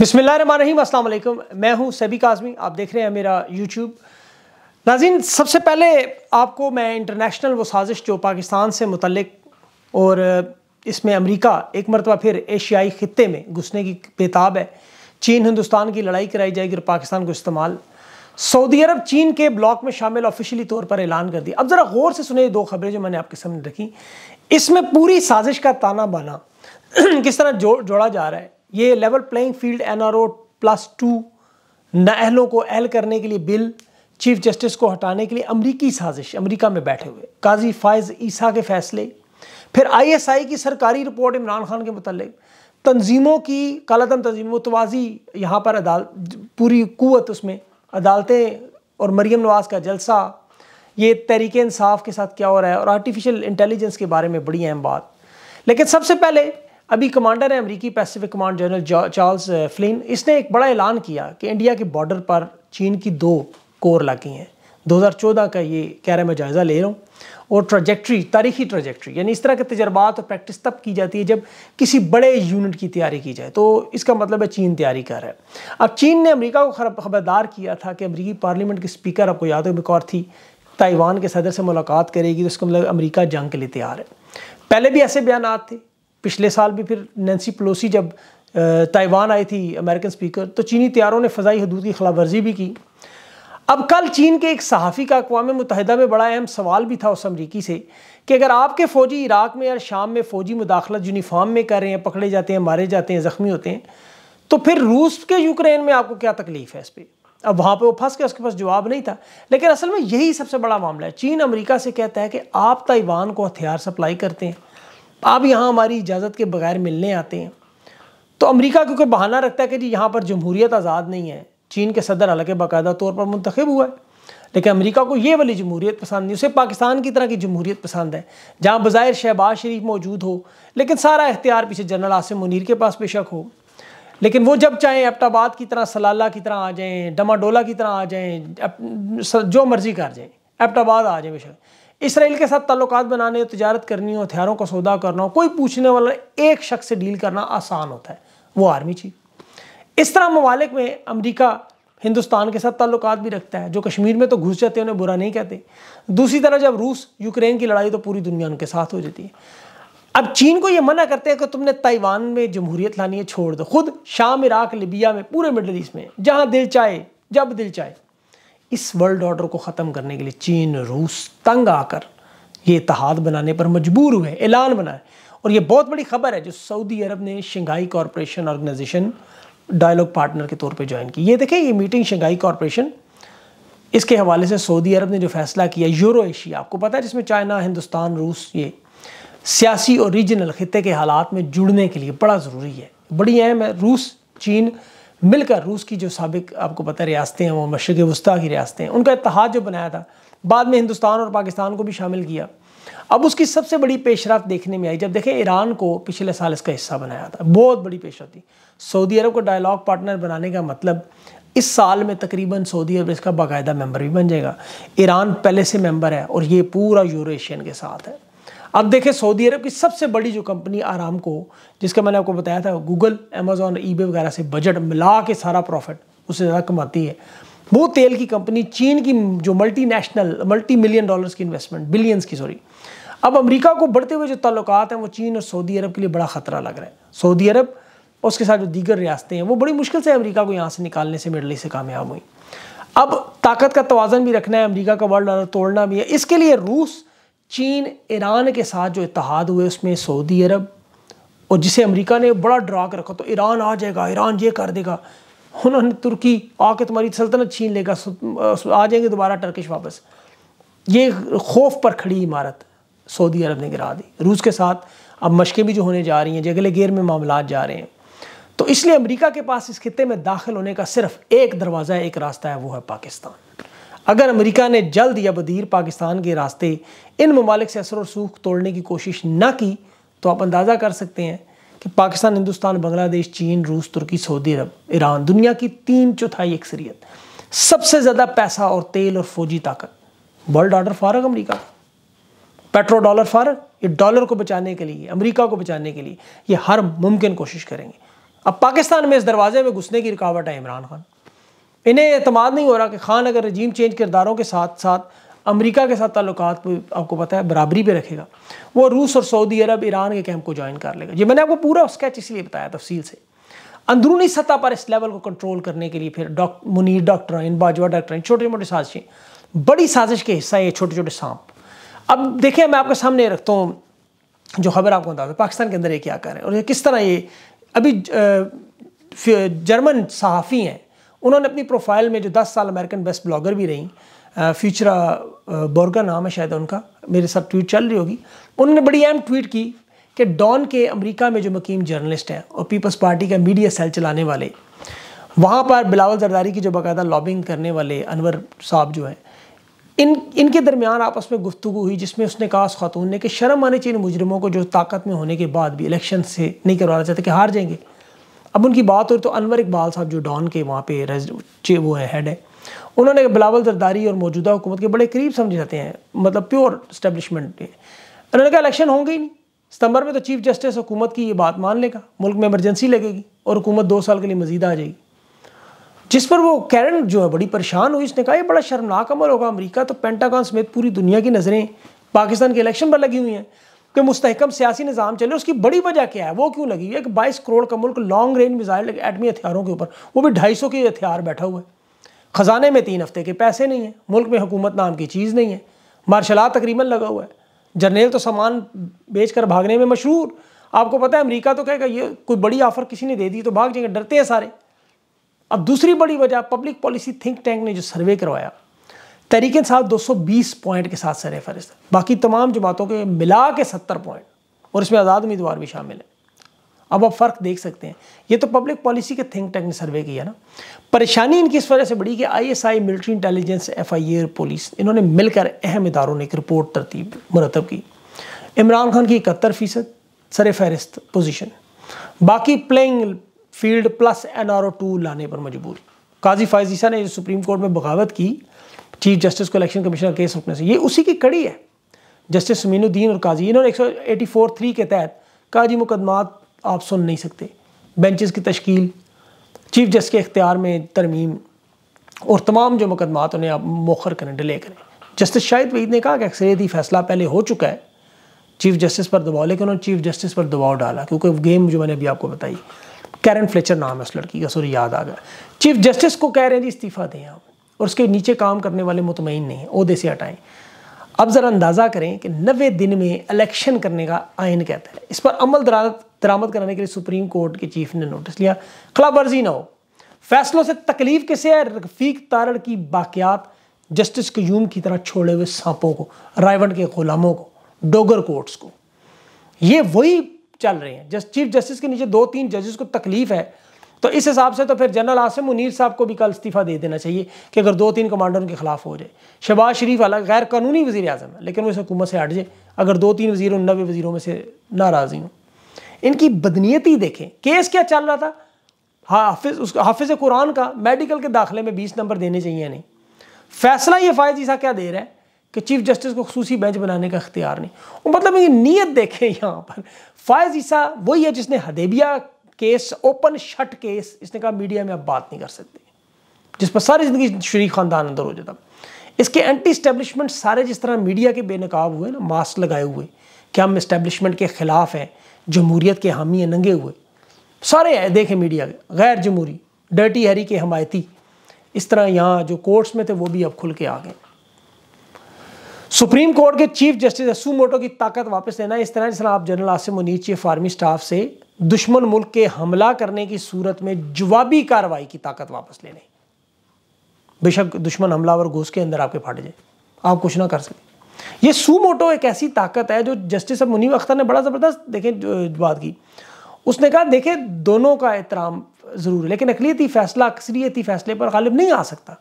रही असल मैं हूं सभी काजमी आप देख रहे हैं मेरा यूट्यूब नाजिन सबसे पहले आपको मैं इंटरनेशनल वो साजिश जो पाकिस्तान से मुतलक और इसमें अमेरिका एक मरतबा फिर एशियाई ख़त्े में घुसने की बेताब है चीन हिंदुस्तान की लड़ाई कराई जाएगी और पाकिस्तान को इस्तेमाल सऊदी अरब चीन के ब्लॉक में शामिल ऑफिशली तौर पर ऐलान कर दिया अब ज़रा गौर से सुने दो खबरें जो मैंने आपके सामने रखी इसमें पूरी साजिश का ताना बाना किस तरह जो जोड़ा जा रहा है ये level playing field O plus two नाअहलों को अहल करने के लिए बिल चीफ जस्टिस को हटाने के लिए अमरीकी साजिश अमरीका में बैठे हुए काजी फायज़ ईसा के फैसले फिर आईएसआई की सरकारी रिपोर्ट इमरान खान के मतलब तंजीमों की कालादम तंजीम मुतवाजी यहाँ पर अदाल पूरी कुत उसमें अदालतें और मरीम नवाज़ का जलसा ये तहरीक इंसाफ के साथ क्या हो रहा है और आर्टिफिशियल इंटेलिजेंस के बारे में बड़ी अहम बात लेकिन सबसे पहले अभी कमांडर है अमरीकी Pacific command general Charles Flynn इसने एक बड़ा ऐलान किया कि इंडिया के बॉर्डर पर चीन की दो कोर लगी हैं 2014 का ये कह रहा है मैं जायज़ा ले रहा हूँ और ट्रजेक्ट्री तारीखी ट्रजेक्ट्री यानी इस तरह के तजर्बात और प्रैक्टिस तब की जाती है जब किसी बड़े यूनिट की तैयारी की जाए तो इसका मतलब है चीन तैयारी कर रहा है अब चीन ने अमेरिका को खबरदार किया था कि अमरीकी पार्लियामेंट के स्पीकर आपको याद हो थी ताइवान के सदर से मुलाकात करेगी तो इसका मतलब अमरीका जंग के लिए तैयार है पहले भी ऐसे बयान थे पिछले साल भी फिर नैन्सी पलोसी जब ताइवान आई थी अमेरिकन स्पीकर तो चीनी तैयारों ने फ़जाई हदूद की खिलाफ वर्जी भी की अब कल चीन के एक सहाफ़ी का अकवा मुतहदा में बड़ा अहम सवाल भी था उस अमरीकी से कि अगर आपके फ़ौजी इराक़ में या शाम में फ़ौजी मुदाखलत यूनिफाम में कर रहे हैं पकड़े जाते हैं मारे जाते हैं ज़ख्मी होते हैं तो फिर रूस के यूक्रेन में आपको क्या तकलीफ़ है इस पर अब वहाँ पर वो फंस के उसके पास जवाब नहीं था लेकिन असल में यही सबसे बड़ा मामला है चीन अमरीका से कहता है कि आप ताइवान को हथियार सप्लाई करते हैं आप यहाँ हमारी इजाज़त के बगैर मिलने आते हैं तो अमेरिका क्योंकि बहाना रखता है कि जी यहाँ पर जमहूरियत आज़ाद नहीं है चीन के सदर हालांकि बाकायदा तौर पर मंतखब हुआ है लेकिन अमेरिका को ये वाली जमहूरियत पसंद नहीं उसे पाकिस्तान की तरह की जमहूरियत पसंद है जहाँ बज़ाहिर शहबाज शरीफ मौजूद हो लेकिन सारा इख्तियार पीछे जनरल आसिम मुनीर के पास बेशक हो लेकिन वो जब चाहें एबटाबाद की तरह सलाला की तरह आ जाएँ डमाडोला की तरह आ जाएँ जो मर्ज़ी कर जाएँ एबटाबाद आ जाए बेशक इसराइल के साथ ताल्लुक बनाने तजारत करनी हो हथियारों का सौदा करना हो कोई पूछने वाला एक शख्स से डील करना आसान होता है वो आर्मी चीफ इस तरह ममालिक में अमरीका हिंदुस्तान के साथ ताल्लुक भी रखता है जो कश्मीर में तो घुस जाते हैं उन्हें बुरा नहीं कहते दूसरी तरह जब रूस यूक्रेन की लड़ाई तो पूरी दुनिया उनके साथ हो जाती है अब चीन को ये मना करते हैं कि तुमने ताइवान में जमहूरियत लानी है छोड़ दो खुद शाम इराक लिबिया में पूरे मिडल ईस्ट में जहाँ दिल चाहे जब दिल चाहे इस वर्ल्ड ऑर्डर को ख़त्म करने के लिए चीन रूस तंग आकर ये इतिहाद बनाने पर मजबूर हुए ऐलान बनाए और ये बहुत बड़ी खबर है जो सऊदी अरब ने Shanghai corporation organisation dialogue partner के तौर पे ज्वाइन की ये देखें ये मीटिंग शंघाई कॉरपोरेशन इसके हवाले से सऊदी अरब ने जो फैसला किया यूरो एशिया आपको पता है जिसमें चाइना हिंदुस्तान रूस ये सियासी और रीजनल खत्े के हालात में जुड़ने के लिए बड़ा ज़रूरी है बड़ी अहम है रूस चीन मिलकर रूस की जो सबक आपको पता है रियासतें हैं वो मशरक़ वस्ती की रियासतें हैं उनका इतिहाद जो बनाया था बाद में हिंदुस्तान और पाकिस्तान को भी शामिल किया अब उसकी सबसे बड़ी पेशरफ देखने में आई जब देखें ईरान को पिछले साल इसका हिस्सा बनाया था बहुत बड़ी पेशरफ थी सऊदी अरब को डायलॉग पार्टनर बनाने का मतलब इस साल में तकरीबन सऊदी अरब इसका बाकायदा मेंबर भी बन जाएगा ईरान पहले से मेंबर है और ये पूरा यूरोशियन के साथ है अब देखें सऊदी अरब की सबसे बड़ी जो कंपनी आराम को जिसका मैंने आपको बताया था गूगल अमेजोन ई वगैरह से बजट मिला के सारा प्रॉफिट उससे ज़्यादा कमाती है वो तेल की कंपनी चीन की जो multi national multi million dollars की इन्वेस्टमेंट बिलियंस की सॉरी अब अमेरिका को बढ़ते हुए जो ताल्लुक हैं वो चीन और सऊदी अरब के लिए बड़ा ख़तरा लग रहा है सऊदी अरब और उसके साथ जो दीगर रियासतें हैं वो बड़ी मुश्किल से अमेरिका को यहाँ से निकालने से मेडली से कामयाब हुई अब ताकत का तोज़न भी रखना है अमेरिका का वर्ल्ड ऑर्डर तोड़ना भी है इसके लिए रूस चीन ईरान के साथ जो इतिहाद हुए उसमें सऊदी अरब और जिसे अमेरिका ने बड़ा ड्रा कर रखा तो ईरान आ जाएगा ईरान ये कर देगा उन्होंने तुर्की आके तुम्हारी सल्तनत छीन लेगा आ जाएंगे दोबारा टर्किश वापस ये खौफ पर खड़ी इमारत सऊदी अरब ने गिरा दी रूस के साथ अब मशकें भी जो होने जा रही हैं जगले गेर में मामला जा रहे हैं तो इसलिए अमरीका के पास इस खत्े में दाखिल होने का सिर्फ एक दरवाज़ा एक रास्ता है वो है पाकिस्तान अगर अमेरिका ने जल्द या बदीर पाकिस्तान के रास्ते इन ममालिक से असर और सूख तोड़ने की कोशिश ना की तो आप अंदाज़ा कर सकते हैं कि पाकिस्तान हिंदुस्तान बांग्लादेश चीन रूस तुर्की सऊदी अरब ईरान दुनिया की तीन चौथाई अक्सरियत सबसे ज़्यादा पैसा और तेल और फौजी ताकत वर्ल्ड ऑर्डर फारग अमरीका पेट्रो डॉलर फारग ये डॉलर को बचाने के लिए अमरीका को बचाने के लिए ये हर मुमकिन कोशिश करेंगे अब पाकिस्तान में इस दरवाजे में घुसने की रुकावट है इमरान खान इन्हें अतमाद नहीं हो रहा कि खान अगर रजीम चेंज किरदारों के साथ साथ अमेरिका के साथ ताल्लुक आपको पता है बराबरी पे रखेगा वो रूस और सऊदी अरब ईरान के कैंप को ज्वाइन कर लेगा ये मैंने आपको पूरा स्केच इसलिए बताया तफसील से अंदरूनी सतह पर इस लेवल को कंट्रोल करने के लिए फिर डॉक मुनीर इन बाजवा डॉक्टर छोटे मोटे साजिशें बड़ी साजिश के हिस्सा ये छोटे छोटे सांप अब देखिए मैं आपके सामने रखता हूँ जो खबर आपको अंदाजा पाकिस्तान के अंदर ये क्या कर रहे हैं और ये किस तरह ये अभी जर्मन सहाफ़ी हैं उन्होंने अपनी प्रोफाइल में जो 10 साल अमेरिकन बेस्ट ब्लॉगर भी रहीं फ्यूचरा बोर्गा नाम है शायद उनका मेरे साथ ट्वीट चल रही होगी उन्होंने बड़ी अहम ट्वीट की कि डॉन के अमेरिका में जो मकीम जर्नलिस्ट हैं और पीपल्स पार्टी का मीडिया सेल चलाने वाले वहाँ पर बिलावल जरदारी की जो बाकायदा लॉबिंग करने वाले अनवर साहब जो हैं इन इनके दरमियान आपस में गुफ्तु हुई जिसमें उसने कहा उस खातून ने कि शर्म आने चाहिए मुजरमों को जो ताकत में होने के बाद भी इलेक्शन से नहीं करवाना चाहते कि हार जाएंगे अब उनकी बात हो तो अनवर इकबाल साहब जो डॉन के वहाँ पे रेज वो है हेड है उन्होंने बिलावल जरदारी और मौजूदा हुकूमत के बड़े करीब समझे जाते हैं मतलब प्योर के उन्होंने कहा इलेक्शन होंगे ही नहीं सितंबर में तो चीफ जस्टिस हुकूमत की ये बात मान लेगा मुल्क में एमरजेंसी लगेगी और हुकूमत दो साल के लिए मजीद आ जाएगी जिस पर वो कैरन जो है बड़ी परेशान हुई उसने कहा ये बड़ा शर्मनाक अमल होगा अमरीका तो पेंटागॉन समेत पूरी दुनिया की नज़रें पाकिस्तान के इलेक्शन पर लगी हुई हैं कि मुस्तकम सियासी निज़ाम चले उसकी बड़ी वजह क्या है वो क्यों लगी है कि बाईस करोड़ का मुल्क लॉन्ग रेंज मिज़ाइल एटमी हथियारों के ऊपर वो भी ढाई सौ के हथियार बैठा हुआ है ख़जाने में तीन हफ्ते के पैसे नहीं हैं मुल्क में हुकूमत नाम की चीज़ नहीं है मार्शला तकरीबन लगा हुआ है जर्नेल तो सामान बेच कर भागने में मशहूर आपको पता है अमरीका तो कहेगा ये कोई बड़ी ऑफ़र किसी ने दे दी तो भाग जाएंगे डरते हैं सारे अब दूसरी बड़ी वजह पब्लिक पॉलिसी थिंक टैंक ने जो सर्वे करवाया तरीके साथ 220 पॉइंट के साथ सर फहरिस्त बाकी तमाम जमातों के मिला के 70 पॉइंट और इसमें आज़ाद उम्मीदवार भी शामिल हैं अब आप फ़र्क देख सकते हैं ये तो पब्लिक पॉलिसी के थिंक टैंक ने सर्वे किया ना परेशानी इनकी इस वजह से बड़ी कि ISI military intelligence FIA police इन्होंने मिलकर अहम इदारों ने एक रिपोर्ट तरतीब मरतब की इमरान खान की इकहत्तर फ़ीसद सर फहरिस्त पोजिशन बाकी playing field plus N R O two लाने पर मजबूर काजी फायजीसा ने सुप्रीम कोर्ट में बगावत की चीफ जस्टिस को इलेक्शन कमीशन का केस रुकने से ये उसी की कड़ी है जस्टिस समीनुद्दीन और काजी इन्होंने एक सौ एटी फोर थ्री के तहत काजी मुकदमा आप सुन नहीं सकते बेंचेस की तश्कील चीफ जस्टिस के इख्तियार में तरमीम और तमाम जो मुकदमात उन्हें आप मौखर करें डिले करें जस्टिस शाहिद वहीद ने कहा कि अक्सरियती फैसला पहले हो चुका है चीफ जस्टिस पर दबाव लेकिन उन्होंने चीफ जस्टिस पर दबाव डाला क्योंकि गेम जो मैंने अभी आपको बताई कैरन फ्लेचर नाम है उस लड़की का सॉरी याद आ गया चीफ जस्टिस को कह रहे हैं जी इस्तीफ़ा दें आप और उसके नीचे काम करने वाले मुतमिन नहीं हैं से हटाएं अब ज़रा अंदाज़ा करें कि नबे दिन में इलेक्शन करने का आयन कहता है इस पर अमल दरात दरामद कराने के लिए सुप्रीम कोर्ट के चीफ ने नोटिस लिया खिलाफ वर्जी ना हो फैसलों से तकलीफ किसे है रफीक तारड़ की बाकियात जस्टिस क्यूम की तरह छोड़े हुए सांपों को रायवन के गुलामों को डोगर कोर्ट्स को ये वही चल रहे हैं जस्ट चीफ जस्टिस के नीचे दो तीन जजेस को तकलीफ है तो इस हिसाब से तो फिर जनरल आसिम मुनीर साहब को भी कल इस्तीफ़ा दे देना चाहिए कि अगर दो तीन कमांडर उनके खिलाफ हो जाए शहबाज शरीफ अलग गैर कानूनी वजी अजम है लेकिन वो इस हुकूमत से हट जाए अगर दो तीन वजीरों नबे वजीरों में से नाराज़ी हों इनकी बदनीयती देखें केस क्या चल रहा था हाफिज उस हाफिज कुरान का मेडिकल के दाखिले में बीस नंबर देने चाहिए नहीं फैसला ये फ़ायद ईसा क्या दे रहा है कि चीफ जस्टिस को खसूस बेंच बनाने का अख्तियार नहीं मतलब ये नीयत देखें यहाँ पर फ़ायज़ ईसा वही है जिसने Hudaibiya case open shut case इसने कहा मीडिया में आप बात नहीं कर सकते जिस पर सारी जिंदगी शरीफ खानदान अंदर हो जाता इसके एंटी इस्टेब्लिशमेंट सारे जिस तरह मीडिया के बेनकाब हुए ना मास्क लगाए हुए कि हम इस्टेब्लिशमेंट के ख़िलाफ़ हैं जमहूरीत के हामी हैं नंगे हुए सारे हैं देखें मीडिया के गैर जमहूरी डर्टी हरी के हमायती इस तरह यहाँ जो कोर्ट्स में थे वो भी अब खुल के आ गए सुप्रीम कोर्ट के चीफ जस्टिस असू मोटो की ताकत वापस लेना इस तरह जिस तरह आप general Asim Munir chief army staff से दुश्मन मुल्क के हमला करने की सूरत में जवाबी कार्रवाई की ताकत वापस लेने बेशक दुश्मन हमलावर घुस के अंदर आपके फाट जाए आप कुछ ना कर सके ये सुमोटो एक ऐसी ताकत है जो जस्टिस अब मुनीम अख्तर ने बड़ा ज़बरदस्त देखें बात की उसने कहा देखे दोनों का एहतराम ज़रूर है लेकिन अकलीती फ़ैसला अक्सरियती फ़ैसले पर गालिब नहीं आ सकता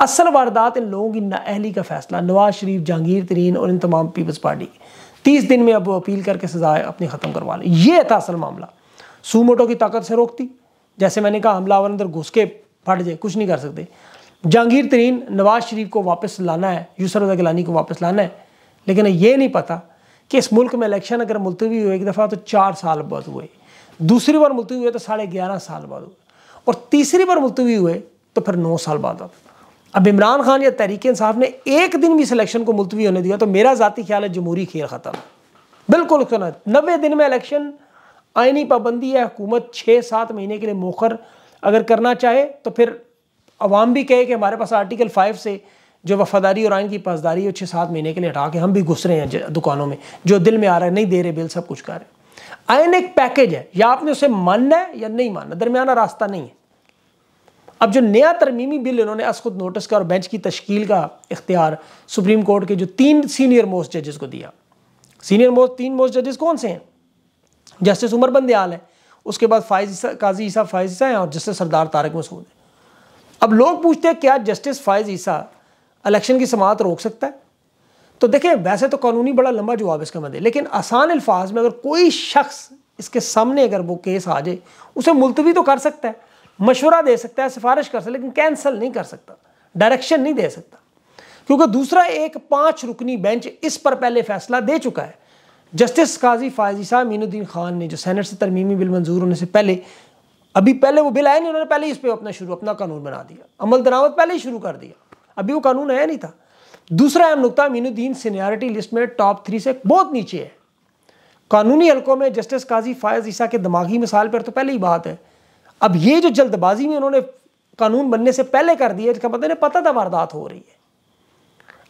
असल वारदात इन लोगों की नाअहली का फ़ैसला नवाज शरीफ जहांगीर तरीन और इन तमाम पीपल्स पार्टी की तीस दिन में अब वो अपील करके सजा अपनी ख़त्म करवा लें ये था असल मामला सूमोटो की ताकत से रोकती जैसे मैंने कहा हमलावर अंदर घुस के फट जाए कुछ नहीं कर सकते जहांगीर तरीन नवाज शरीफ को वापस लाना है यूसर रजा गिलानी को वापस लाना है लेकिन ये नहीं पता कि इस मुल्क में इलेक्शन अगर मुलतवी हुए एक दफ़ा तो चार साल बाद हुए दूसरी बार मुलतवी हुए तो साढ़े ग्यारह साल बाद हुए और तीसरी बार मुलतवी हुए तो फिर नौ साल बाद आते अब इमरान खान या तहरीक इंसाफ ने एक दिन भी सिलेक्शन को मुलतवी होने दिया तो मेरा ज़ाती ख्याल है जमहूरी खेल ख़त्म बिल्कुल नबे दिन में इलेक्शन आइनी पाबंदी है हुकूमत छः सात महीने के लिए मोखर अगर करना चाहे तो फिर अवाम भी कहे कि हमारे पास आर्टिकल फाइव से जो वफादारी और आइन की पासदारी है छः सात महीने के लिए हटा के हम भी घुस रहे हैं दुकानों में जो दिल में आ रहा है नहीं दे रहे बिल सब कुछ कर रहे आयन एक पैकेज है या आपने उसे मानना है या नहीं मानना दरमियाना रास्ता नहीं है अब जो नया तरमीमी बिल इन्होंने अस खुद नोटिस का और बेंच की तश्कील का इख्तियार सुप्रीम कोर्ट के जो तीन सीनियर मोस्ट जजेस को दिया सीनियर मोस्ट तीन मोस्ट जजेस कौन से हैं जस्टिस उमर बंदयाल है उसके बाद फायज काजी ईसा फायज ईसा हैं और जस्टिस सरदार तारक मसूद हैं अब लोग पूछते हैं क्या जस्टिस फायज ईसा इलेक्शन की समात रोक सकता है तो देखें वैसे तो कानूनी बड़ा लंबा जवाब इसका मैं दे लेकिन आसान अल्फाज में अगर कोई शख्स इसके सामने अगर वो केस आ जाए उसे मुलतवी तो कर सकता है मशवरा दे सकता है सिफारिश कर सकता है लेकिन कैंसिल नहीं कर सकता डायरेक्शन नहीं दे सकता क्योंकि दूसरा एक पांच रुकनी बेंच इस पर पहले फैसला दे चुका है जस्टिस काजी फायजी साहब मीनुद्दीन खान ने जो सैनट से तरमीमी बिल मंजूर होने से पहले अभी पहले वो बिल आया नहीं उन्होंने पहले ही इस पर अपना शुरू अपना कानून बना दिया अमल दरामद पहले ही शुरू कर दिया अभी वो कानून आया नहीं था दूसरा अहम नुकता मीनुद्दीन सीनियरिटी लिस्ट में टॉप थ्री से बहुत नीचे है कानूनी हलकों में जस्टिस काजी फायज ईसा के दिमागी मिसाल पर तो पहले ही बात है अब ये जो जल्दबाजी में उन्होंने कानून बनने से पहले कर दिया इसका मतलब पता था वारदात हो रही है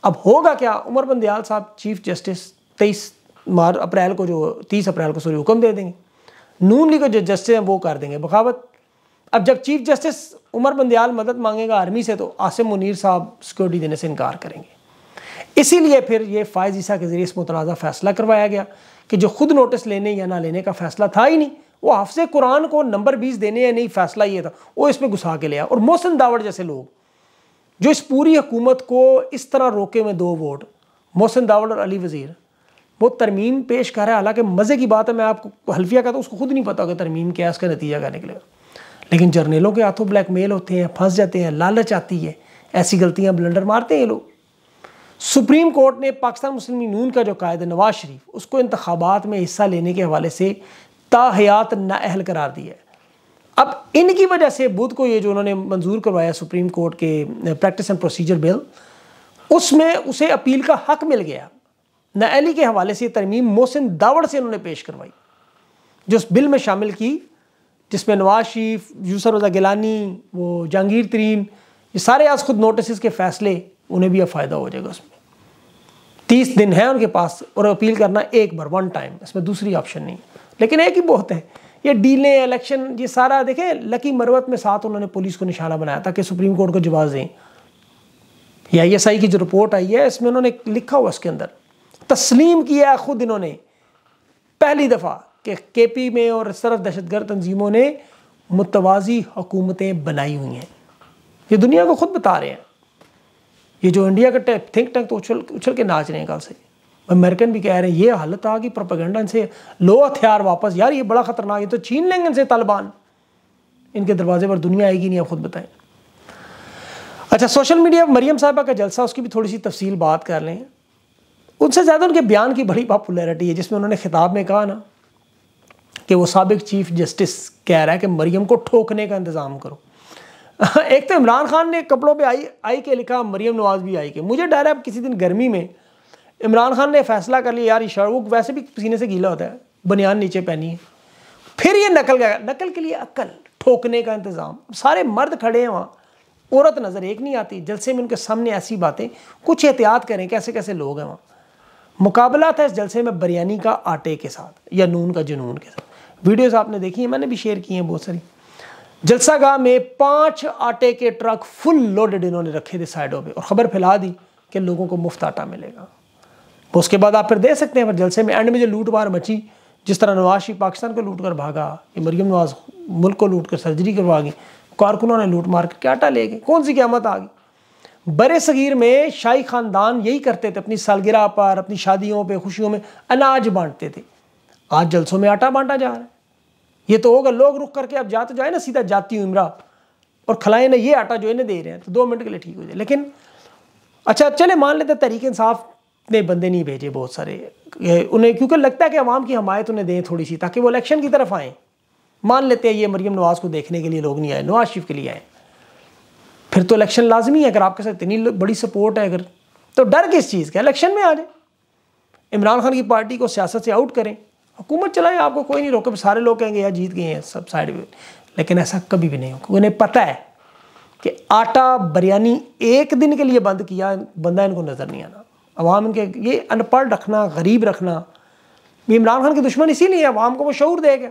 अब होगा क्या उमर बंदयाल साहब चीफ जस्टिस तेईस मार अप्रैल को जो तीस अप्रैल को सॉरी हुक्म दे देंगे नून लीग जो जस्टिस हैं वो कर देंगे बखावत अब जब चीफ जस्टिस उमर बंदयाल मदद मांगेगा आर्मी से तो आसिम मुनीर साहब सिक्योरिटी देने से इनकार करेंगे इसीलिए फिर ये फायज ईसा के ज़रिए इस मुतनाज़ा फैसला करवाया गया कि जो खुद नोटिस लेने या ना लेने का फैसला था ही नहीं वो हाफ कुरान को नंबर बीस देने या नहीं फैसला ये था वो इसमें घुसा के लिया और मोहसिन दावड़ जैसे लोग जो इस पूरी हुकूमत को इस तरह रोके में दो वोट मोहसिन दावड़ और अली वज़ीर वो तरमीम पेश कर रहा है हालांकि मज़े की बात है मैं आपको हल्फिया कहता हूँ उसको खुद नहीं पता होगा तरमीम क्या है इसका नतीजा क्या निकलेगा लेकिन जर्नलों के हाथों ब्लैक मेल होते हैं फंस जाते हैं लालच आती है ऐसी गलतियाँ ब्लंडर मारते हैं ये लोग सुप्रीम कोर्ट ने पाकिस्तान मुस्लिम नून का जो कायद नवाज शरीफ उसको इंतबात में हिस्सा लेने के हवाले से ताहयात नाअहल करार दिया है अब इनकी वजह से बुध को ये जो उन्होंने मंजूर करवाया सुप्रीम कोर्ट के प्रैक्टिस एंड प्रोसीजर बिल उसमें उसे अपील का हक मिल गया नाअली के हवाले से तरमीम मोहसिन दावड़ से उन्होंने पेश करवाई जो उस बिल में शामिल की जिसमें नवाज शरीफ यूसर रजा गिलानी वो जहांगीर तरीन ये सारे आज खुद नोटिस के फ़ैसले उन्हें भी अब फ़ायदा हो जाएगा उसमें तीस दिन है उनके पास और अपील करना एक बार वन टाइम इसमें दूसरी ऑप्शन नहीं लेकिन एक ही बहुत है ये डीलें इलेक्शन ये सारा देखें लकी मरवत में साथ उन्होंने पुलिस को निशाना बनाया ताकि सुप्रीम कोर्ट को जवाब दें या आई एस आई की जो रिपोर्ट आई है इसमें उन्होंने लिखा हुआ उसके अंदर तस्लीम किया ख़ुद इन्होंने पहली दफ़ा कि के पी में और सरफ दहशतगर्द तंजीमों ने मुतवाज़ी हुकूमतें बनाई हुई हैं ये दुनिया को खुद बता रहे हैं ये जो इंडिया का थिंक टैंक तो उछल उछल के नाच रहे हैं कल से अमेरिकन भी कह रहे हैं ये हालत आ गई प्रोपेगेंडा से लो हथियार वापस यार ये बड़ा खतरनाक है तो छीन लेंगे इनसे तालिबान इनके दरवाजे पर दुनिया आएगी नहीं आप खुद बताएं अच्छा सोशल मीडिया मरियम साहबा का जलसा उसकी भी थोड़ी सी तफसील बात कर लें उनसे ज़्यादा उनके बयान की बड़ी पॉपुलैरिटी है जिसमें उन्होंने खिताब में कहा ना कि वो सबक चीफ जस्टिस कह रहा है कि मरियम को ठोकने का इंतज़ाम करो एक तो इमरान खान ने कपड़ों पे आई आई के लिखा मरियम नवाज भी आई के मुझे डर है अब किसी दिन गर्मी में इमरान खान ने फैसला कर लिया यार शाहरुख वैसे भी पसीने से गीला होता है बनियान नीचे पहनी है फिर ये नकल गया नकल के लिए अक्ल ठोकने का इंतज़ाम सारे मर्द खड़े हैं वहाँ औरत नज़र एक नहीं आती जलसे में उनके सामने ऐसी बातें कुछ एहतियात करें कैसे कैसे लोग हैं वहाँ मुकाबला था इस जलसे में बिरयानी का आटे के साथ या नून का जुनून के साथ वीडियोस आपने देखी हैं मैंने भी शेयर की हैं बहुत सारी जलसा गाह में पाँच आटे के ट्रक फुल लोडेड इन्होंने रखे थे साइडों पे और ख़बर फैला दी कि लोगों को मुफ्त आटा मिलेगा उसके बाद आप फिर दे सकते हैं पर जलसे में एंड में जो लूट मार मची जिस तरह नवाज शरीफ पाकिस्तान को लूट कर भागा कि मरियम नवाज मुल्क को लूट कर सर्जरी करवा गई कारकुनों ने लूट मार कर क्या ले गए कौन सी क्यामत आ गई बर सगीर में शाही ख़ानदान यही करते थे अपनी सालगिरह पर अपनी शादियों पर खुशियों में अनाज बांटते थे आज जलसों में आटा बांटा जा रहा है ये तो होगा लोग रुक करके अब जाते जाए ना सीधा जाती हूँ इमरा और खलाए ना ये आटा जो इन्हें दे रहे हैं तो दो मिनट के लिए ठीक हो जाए लेकिन अच्छा चले मान लेते तरीके इंसाफ इतने बंदे नहीं भेजे बहुत सारे उन्हें क्योंकि लगता है कि अवाम की हमायत उन्हें दें थोड़ी सी ताकि वो इलेक्शन की तरफ आएँ मान लेते हैं ये मरियम नवाज को देखने के लिए लोग नहीं आए नवाज शरीफ के लिए आए फिर तो इलेक्शन लाजमी है अगर आपके साथ इतनी बड़ी सपोर्ट है अगर तो डर किस चीज़ का इलेक्शन में आ जाए इमरान खान की पार्टी को सियासत से आउट करें हुकूमत चलाए आपको कोई नहीं रोके सारे लोग कहेंगे यार जीत गए हैं सब साइड में लेकिन ऐसा कभी भी नहीं होगा उन्हें पता है कि आटा बिरयानी एक दिन के लिए बंद किया बंदा इनको नज़र नहीं आना अवाम के ये अनपढ़ रखना गरीब रखना भी इमरान खान के दुश्मन इसीलिए अवाम को वो शूर देगा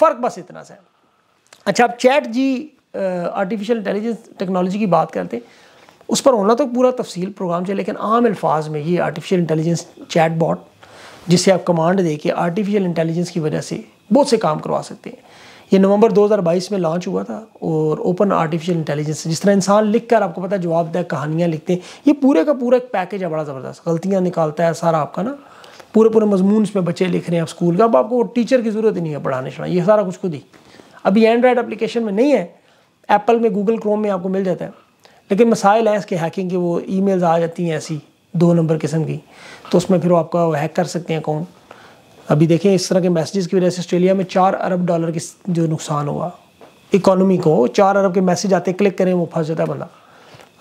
फ़र्क बस इतना सा है अच्छा अब chat G artificial intelligence technology की बात करते हैं उस पर होना तो पूरा तफसील प्रोग्राम चाहिए लेकिन आम अल्फाज में ये आर्टिफिशियल इंटेलिजेंस चैट बॉट जिसे आप कमांड दे के आर्टिफिशियल इंटेलिजेंस की वजह से बहुत से काम करवा सकते हैं ये नवंबर 2022 में लॉन्च हुआ था और ओपन आर्टिफिशियल इंटेलिजेंस जिस तरह इंसान लिख कर आपको पता है जवाब दे कहानियाँ लिखते हैं ये पूरे का पूरा एक पैकेज है बड़ा ज़बरदस्त गलतियाँ निकालता है सारा आपका ना पूरे पूरे मजमून इसमें बच्चे लिख रहे हैं आप स्कूल का अब आपको टीचर की ज़रूरत ही नहीं है पढ़ाने चढ़ाने ये सारा कुछ खुद ही अभी एंड्रॉयड एप्लीकेशन में नहीं है एप्पल में गूगल क्रोम में आपको मिल जाता है लेकिन मसाइल हैं इसके हैकिंग के वो ई आ जाती हैं ऐसी दो नंबर किस्म की तो उसमें फिर वो आपका हैक कर सकते हैं अकाउंट अभी देखें इस तरह के मैसेजेस की वजह से ऑस्ट्रेलिया में चार अरब डॉलर की जो नुकसान हुआ इकोनॉमी को चार अरब के मैसेज आते क्लिक करें वो फंस जाता है बंदा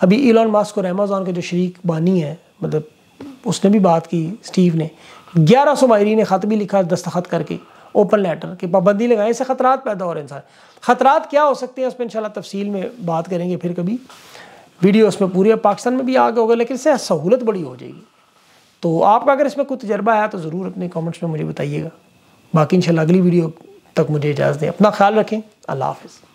अभी इलॉन मास्क और अमेजोन के जो शरीक बानी है मतलब उसने भी बात की स्टीव ने ग्यारह सौ माहरी ने ख़त भी लिखा दस्तखत करके ओपन लेटर कि पाबंदी लगाए इससे खतरात पैदा हो रहे हैं इंसान खतरात क्या हो सकते हैं उस पर इंशाल्लाह तफसील में बात करेंगे फिर कभी वीडियो उसमें पूरी पाकिस्तान में भी आगे होगा लेकिन इससे सहूलत बड़ी हो जाएगी तो आपका अगर इसमें कोई तजर्बा आया तो ज़रूर अपने कमेंट्स में मुझे बताइएगा बाकी इंशाल्लाह अगली वीडियो तक मुझे इजाज़त दें अपना ख्याल रखें अल्लाह हाफ